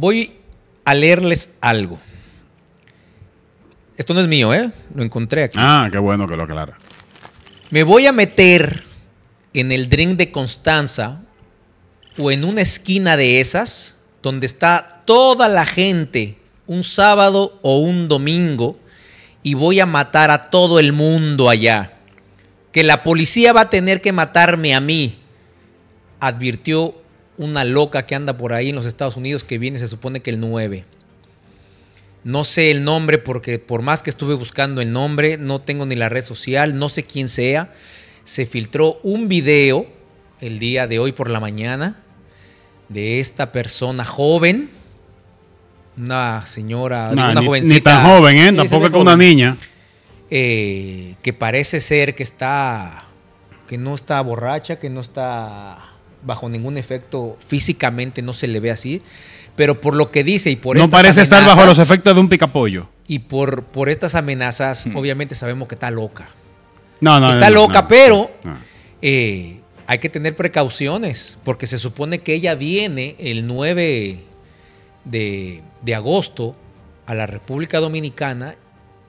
Voy a leerles algo. Esto no es mío, ¿eh? Lo encontré aquí. Ah, qué bueno que lo aclara. Me voy a meter en el drink de Constanza o en una esquina de esas donde está toda la gente un sábado o un domingo y voy a matar a todo el mundo allá. Que la policía va a tener que matarme a mí, advirtió una loca que anda por ahí en los Estados Unidos que viene, se supone que el 9. No sé el nombre porque por más que estuve buscando el nombre, no tengo ni la red social, no sé quién sea. Se filtró un video el día de hoy por la mañana de esta persona joven, una señora, una jovencita. Ni tan joven, ¿eh? Tampoco es una niña. Eh, que parece ser que está, que no está borracha, que no está bajo ningún efecto físicamente, no se le ve así. Pero por lo que dice y por No parece estar bajo los efectos de un picapollo. Y por, por estas amenazas, hmm. obviamente sabemos que está loca. No, no. Está loca, pero eh, hay que tener precauciones, porque se supone que ella viene el 9 de, de agosto a la República Dominicana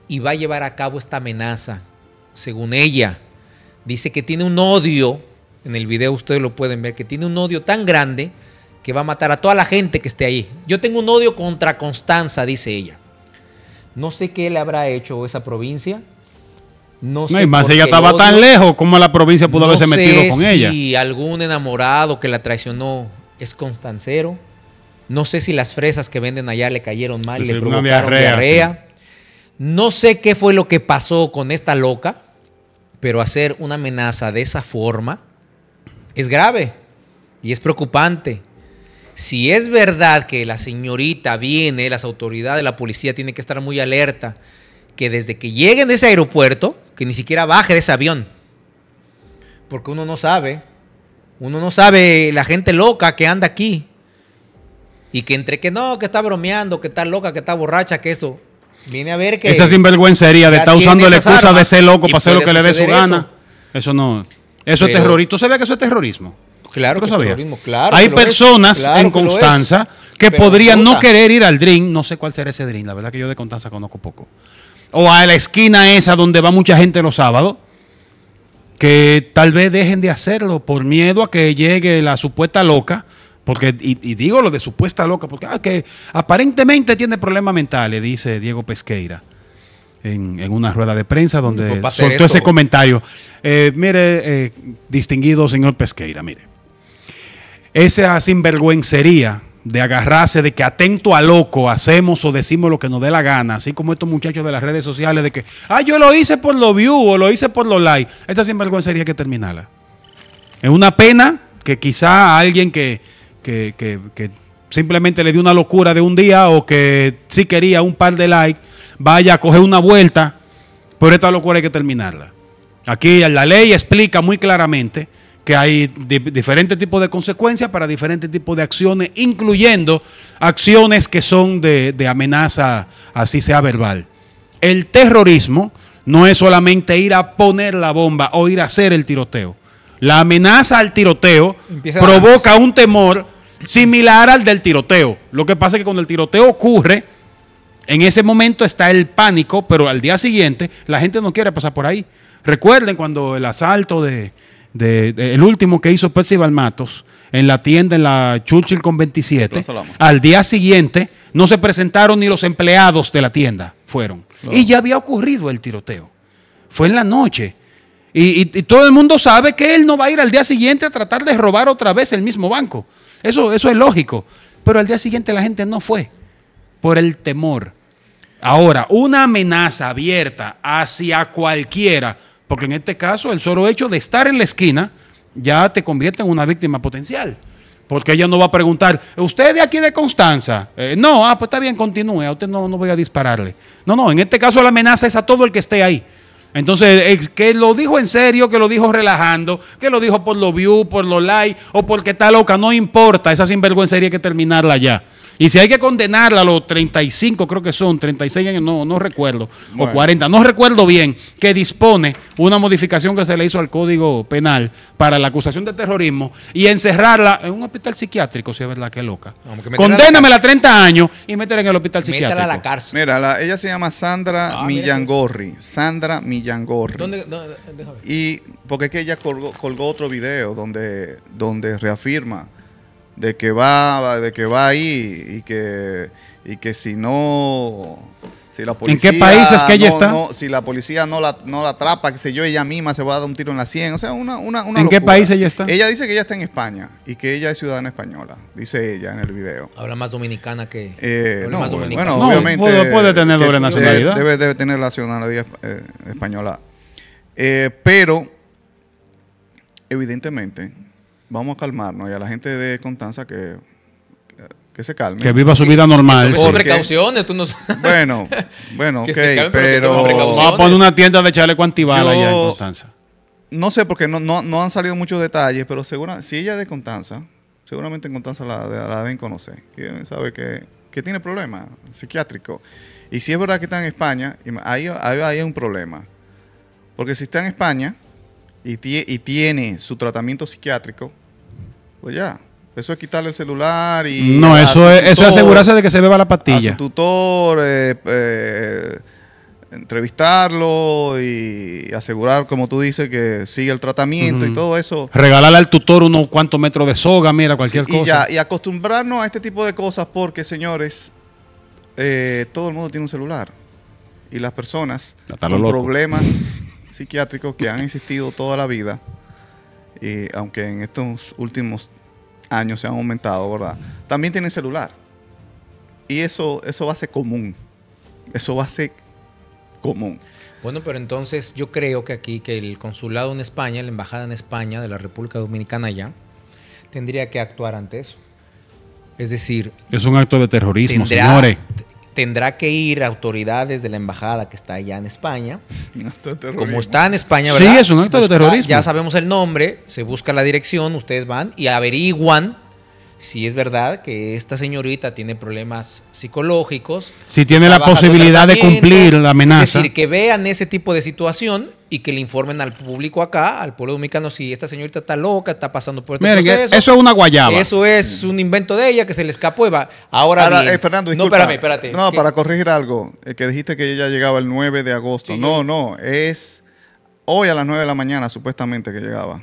y va a llevar a cabo esta amenaza, según ella. Dice que tiene un odio en el video ustedes lo pueden ver, que tiene un odio tan grande que va a matar a toda la gente que esté ahí. Yo tengo un odio contra Constanza, dice ella. No sé qué le habrá hecho esa provincia. No, sé. y más ella estaba tan lejos ¿cómo la provincia pudo haberse metido con ella. Si algún enamorado que la traicionó es constancero. No sé si las fresas que venden allá le cayeron mal, y pues le provocaron diarrea. No sé qué fue lo que pasó con esta loca, pero hacer una amenaza de esa forma es grave y es preocupante. Si es verdad que la señorita viene, las autoridades, la policía tienen que estar muy alerta, que desde que lleguen de ese aeropuerto, que ni siquiera baje de ese avión, porque uno no sabe, uno no sabe la gente loca que anda aquí y que entre que no, que está bromeando, que está loca, que está borracha, que eso, viene a ver que... Esa sinvergüencería de estar usando la excusa de ser loco para hacer lo que le dé su gana. eso no... Eso es terrorismo. ¿Tú sabías que eso es terrorismo? Claro, que es terrorismo, claro. Hay personas en Constanza que, podrían no querer ir al DRIN, no sé cuál será ese DRIN, la verdad que yo de Constanza conozco poco. O a la esquina esa donde va mucha gente los sábados, que tal vez dejen de hacerlo por miedo a que llegue la supuesta loca. Porque, y, digo lo de supuesta loca, porque ah, que aparentemente tiene problemas mentales, dice Diego Pesqueira en, una rueda de prensa donde pues soltó ese comentario. Eh, mire, eh, distinguido señor Pesqueira, mire, esa sinvergüencería de agarrarse de que atento a loco hacemos o decimos lo que nos dé la gana, así como estos muchachos de las redes sociales de que, ah, yo lo hice por lo view o lo hice por los like Esa sinvergüencería que terminarla. Es una pena que quizá alguien que, que simplemente le dio una locura de un día o que sí quería un par de likes vaya a coger una vuelta, pero esta locura hay que terminarla. Aquí la ley explica muy claramente que hay diferentes tipos de consecuencias para diferentes tipos de acciones, incluyendo acciones que son de, amenaza, así sea verbal. El terrorismo no es solamente ir a poner la bomba o ir a hacer el tiroteo. La amenaza al tiroteo provoca un temor similar al del tiroteo. Lo que pasa es que cuando el tiroteo ocurre, en ese momento está el pánico, pero al día siguiente la gente no quiere pasar por ahí. Recuerden cuando el asalto de, el último que hizo Percy Balmatos en la tienda en la Churchill con 27, al día siguiente no se presentaron ni los empleados de la tienda, fueron. Y ya había ocurrido el tiroteo. Fue en la noche. Y, todo el mundo sabe que él no va a ir al día siguiente a tratar de robar otra vez el mismo banco. Eso, eso es lógico. Pero al día siguiente la gente no fue por el temor. Ahora, una amenaza abierta hacia cualquiera, porque en este caso el solo hecho de estar en la esquina ya te convierte en una víctima potencial. Porque ella no va a preguntar, ¿usted de aquí de Constanza? Eh, no, ah, pues está bien, continúe, a usted no, no voy a dispararle. No, no, en este caso la amenaza es a todo el que esté ahí. Entonces, eh, que lo dijo en serio, que lo dijo relajando, que lo dijo por lo view, por lo like o porque está loca, no importa, esa sinvergüencería hay que terminarla ya. Y si hay que condenarla a los 35, creo que son 36 años, no, no recuerdo, o 40, no recuerdo bien, que dispone una modificación que se le hizo al Código Penal para la acusación de terrorismo y encerrarla en un hospital psiquiátrico, si es verdad que loca. Condénamela a 30 años y meterla en el hospital psiquiátrico. Métela a la cárcel. Mira, ella se llama Sandra ah, Millangorri. Sandra Millangorri. Yangorri. Y porque es que ella colgó, otro video donde, donde reafirma de que va, de que va ahí y que, y que si no ¿En qué es que ella está? si la policía no la, no la atrapa, que sé yo, ella misma se va a dar un tiro en la 100. O sea, una, una, ¿En qué país ella está? Ella dice que ella está en España y que ella es ciudadana española, dice ella en el video. Habla más dominicana que... Eh, bueno, obviamente... Puede, tener doble nacionalidad. Debe, tener la nacionalidad eh, española. Eh, pero, evidentemente, vamos a calmarnos y a la gente de Constanza que que se calme. Que viva su vida normal. Con precauciones, tú no sabes. Bueno, bueno, que pero, vamos a poner una tienda de echarle cuantibala allá en Constanza. No sé, porque no, no, han salido muchos detalles, pero segura, si ella es de Constanza, seguramente en Constanza la, la deben conocer. Y deben saber que, tiene problemas psiquiátricos. Y si es verdad que está en España, ahí, ahí hay un problema. Porque si está en España y, y tiene su tratamiento psiquiátrico, pues ya, eso es quitarle el celular y... No, eso es, eso asegurarse de que se beba la pastilla. A tutor, eh, eh, entrevistarlo y asegurar, como tú dices, que sigue el tratamiento y todo eso. Regalarle al tutor unos cuantos metros de soga, mira, cualquier cosa. y acostumbrarnos a este tipo de cosas porque, señores, eh, todo el mundo tiene un celular. Y las personas con problemas psiquiátricos que han existido toda la vida, y aunque en estos últimos años se han aumentado, ¿verdad? También tienen celular. Y eso, eso va a ser común. Eso va a ser común. Bueno, pero entonces yo creo que aquí, que el consulado en España, la embajada en España de la República Dominicana ya, tendría que actuar ante eso. Es decir... Es un acto de terrorismo, señores tendrá que ir a autoridades de la embajada que está allá en España. Como está en España, ¿verdad? Sí, es un acto de terrorismo. Ya sabemos el nombre, se busca la dirección, ustedes van y averiguan si es verdad que esta señorita tiene problemas psicológicos. Si tiene la posibilidad de cumplir la amenaza. Es decir, que vean ese tipo de situación y que le informen al público acá, al pueblo dominicano, si esta señorita está loca, está pasando por este Eso es una guayaba. Eso es mm. un invento de ella que se le escapó y va. Ahora, bien, eh, Fernando, No, espérame, espérate. No, para corregir algo, eh, que dijiste que ella llegaba el 9 de agosto. no, no, es hoy a las 9 de la mañana supuestamente que llegaba.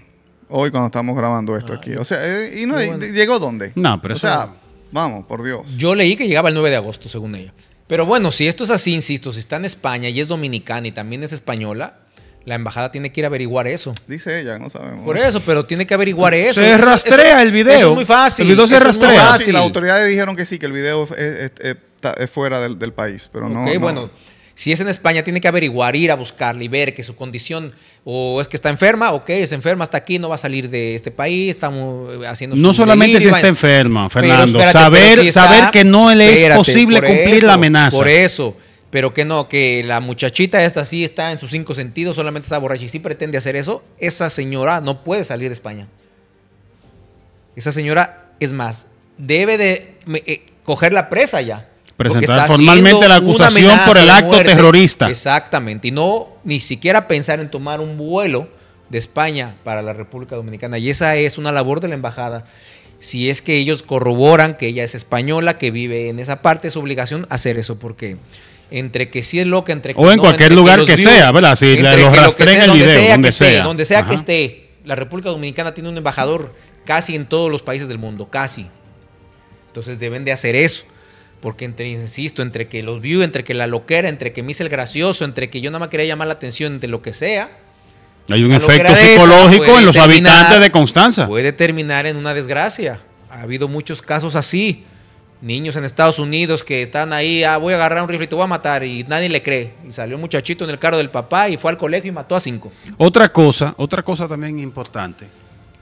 Hoy cuando estamos grabando esto aquí. Ah. O sea, eh, ¿y llegó dónde? No, pero o sea, vamos, por Dios. Yo leí que llegaba el 9 de agosto, según ella. Pero bueno, si esto es así, insisto, si está en España y es dominicana y también es española, la embajada tiene que ir a averiguar eso. Dice ella, no sabemos. Por eso, pero tiene que averiguar eso. Se rastrea el video. Eso es muy fácil. El video se rastrea. Es las autoridades dijeron que sí, que el video es, fuera del, país, pero no. Ok, bueno. Si es en España, tiene que averiguar, ir a buscarle y ver que su condición o es que está enferma, ok, es enferma, hasta aquí, no va a salir de este país, estamos eh, haciendo... No solamente si está enferma, Fernando, saber, saber que no le es posible cumplir la amenaza. Por eso pero que no, que la muchachita esta sí está en sus cinco sentidos, solamente está borracha y sí pretende hacer eso, esa señora no puede salir de España. Esa señora, es más, debe de eh, coger la presa ya. Presentar formalmente la acusación por el acto terrorista. Exactamente, y no ni siquiera pensar en tomar un vuelo de España para la República Dominicana. Y esa es una labor de la embajada si es que ellos corroboran que ella es española, que vive en esa parte, es obligación hacer eso, porque entre que sí es loca, entre que O en cualquier lugar que, sea, ¿verdad? Si los rastrean el video, donde sea. Donde sea, que, Esté, donde sea que esté, la República Dominicana tiene un embajador casi en todos los países del mundo, casi. Entonces deben de hacer eso. Porque entre, insisto, entre que los vio, entre que la loquera, entre que me hice el gracioso, entre que yo nada más quería llamar la atención, entre lo que sea. Hay un efecto psicológico en los habitantes de Constanza. Puede terminar en una desgracia. Ha habido muchos casos así niños en Estados Unidos que están ahí, ah, voy a agarrar un rifle y te voy a matar, y nadie le cree. Y salió un muchachito en el carro del papá y fue al colegio y mató a cinco. Otra cosa, otra cosa también importante,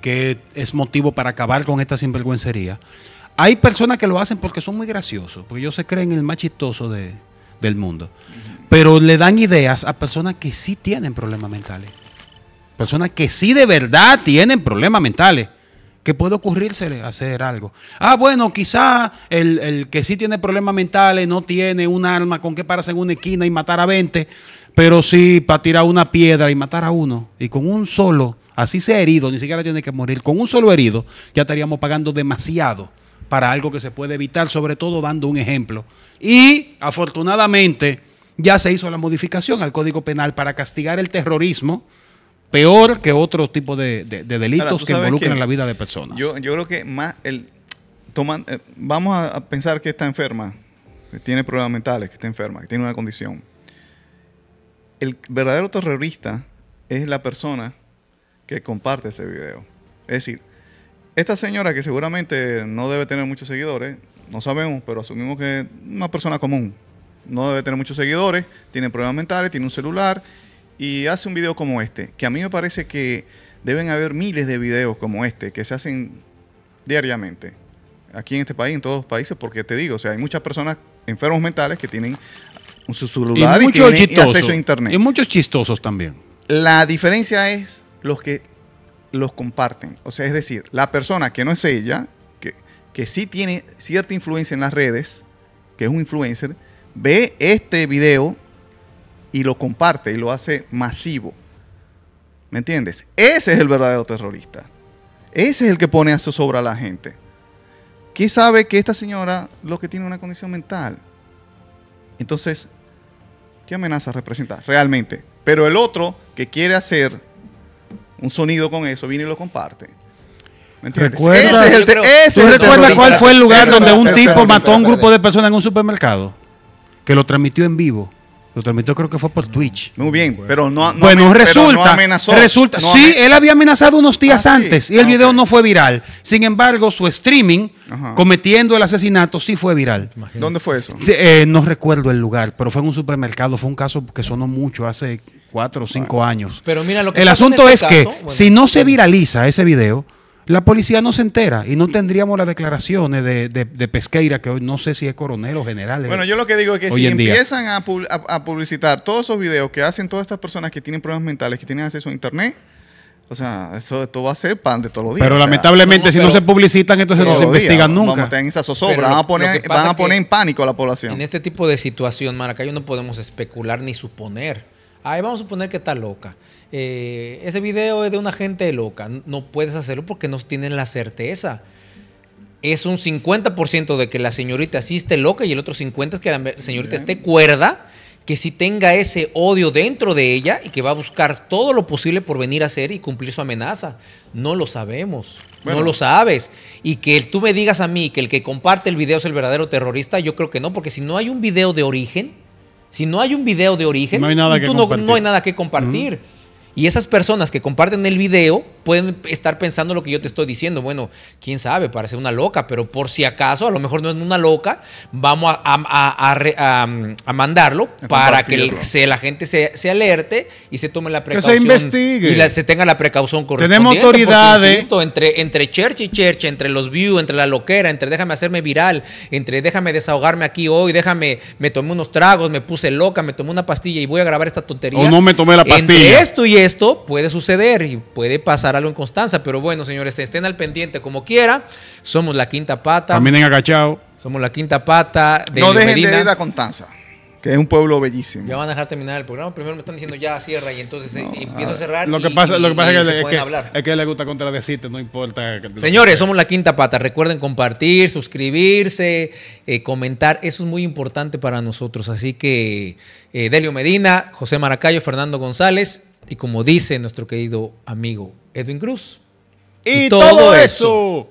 que es motivo para acabar con esta sinvergüencería. Hay personas que lo hacen porque son muy graciosos, porque ellos se creen el más chistoso del mundo. Pero le dan ideas a personas que sí tienen problemas mentales. Personas que sí de verdad tienen problemas mentales que puede ocurrírsele hacer algo. Ah, bueno, quizá el, el, que sí tiene problemas mentales no tiene un arma con que pararse en una esquina y matar a 20, pero sí para tirar una piedra y matar a uno. Y con un solo, así sea herido, ni siquiera tiene que morir, con un solo herido ya estaríamos pagando demasiado para algo que se puede evitar, sobre todo dando un ejemplo. Y afortunadamente ya se hizo la modificación al Código Penal para castigar el terrorismo peor que otro tipo de, delitos que involucran la vida de personas. Yo, creo que más el toman, eh, vamos a, pensar que está enferma, que tiene problemas mentales, que está enferma, que tiene una condición. El verdadero terrorista es la persona que comparte ese video. Es decir, esta señora que seguramente no debe tener muchos seguidores, no sabemos, pero asumimos que es una persona común. No debe tener muchos seguidores, tiene problemas mentales, tiene un celular, y hace un video como este, que a mí me parece que deben haber miles de videos como este que se hacen diariamente aquí en este país, en todos los países, porque te digo, o sea, hay muchas personas enfermos mentales que tienen su celular y, acceso a internet. Y muchos chistosos también. La diferencia es los que los comparten, o sea, es decir, la persona que no es ella, que, que sí tiene cierta influencia en las redes, que es un influencer, ve este video y lo comparte y lo hace masivo. ¿Me entiendes? Ese es el verdadero terrorista. Ese es el que pone a su sobra a la gente. ¿qué sabe que esta señora lo que tiene una condición mental? Entonces, ¿qué amenaza representa realmente? Pero el otro que quiere hacer un sonido con eso, viene y lo comparte. ¿Me entiendes? recuerdas cuál fue el lugar donde un tipo mató a un grupo de personas en un supermercado? Que lo transmitió en vivo. Lo creo que fue por Twitch. Muy bien, pero no, Bueno, resulta, resulta sí, él había amenazado unos días ah, antes y el ah, video no fue viral. Sin embargo, su streaming cometiendo el asesinato sí fue viral. ¿Dónde fue eso? Eh, no recuerdo el lugar, pero fue en un supermercado, fue un caso que sonó mucho hace cuatro o cinco años. Pero mira lo que El asunto este es que si no se viraliza ese video, la policía no se entera y no tendríamos las declaraciones de, de, Pesqueira, que hoy no sé si es coronel o general. Eh, bueno, yo lo que digo es que si empiezan a, publicitar todos esos videos que hacen todas estas personas que tienen problemas mentales, que tienen acceso a Internet, o sea, eso, esto va a ser pan de todos los días. Pero lamentablemente, si no se publicitan, entonces no se investigan nunca. Vamos a van a poner, van a poner en pánico a la población. En este tipo de situación, Maracayo, no podemos especular ni suponer Ahí vamos a suponer que está loca. Eh, ese video es de una gente loca. No puedes hacerlo porque no tienen la certeza. Es un 50% de que la señorita sí esté loca y el otro 50% es que la señorita esté cuerda, que si tenga ese odio dentro de ella y que va a buscar todo lo posible por venir a hacer y cumplir su amenaza. No lo sabemos. No lo sabes. Y que tú me digas a mí que el que comparte el video es el verdadero terrorista, yo creo que no, porque si no hay un video de origen, si no hay un video de origen, no hay nada, que, no, compartir. hay nada que compartir. Y esas personas que comparten el video pueden estar pensando lo que yo te estoy diciendo. Bueno, quién sabe, parece una loca, pero por si acaso, a lo mejor no es una loca, vamos a, a, mm, mandarlo para que la gente se, alerte y se tome la precaución. Que se investigue. Y se tenga la precaución correspondiente. Tenemos autoridades. esto entre, entre church y church, entre los views, entre la loquera, entre déjame hacerme viral, entre déjame desahogarme aquí hoy, déjame, me tomé unos tragos, me puse loca, me tomé una pastilla y voy a grabar esta tontería. O no me tomé la pastilla. esto y esto puede suceder y puede pasar en Constanza. Pero bueno, señores, estén al pendiente como quiera. Somos la quinta pata. También en Agachao. Somos la quinta pata de No dejen de ir a Constanza que es un pueblo bellísimo. Ya van a dejar terminar el programa. Primero me están diciendo ya cierra y entonces eh, empiezo a, cerrar. Lo que pasa, es, que, es, que, le gusta contradecirte, no importa. Señores, somos la quinta pata. Recuerden compartir, suscribirse, eh, comentar. Eso es muy importante para nosotros. Así que eh, Delio Medina, José Maracayo, Fernando González. Y como dice nuestro querido amigo Edwin Cruz. Y, todo, eso.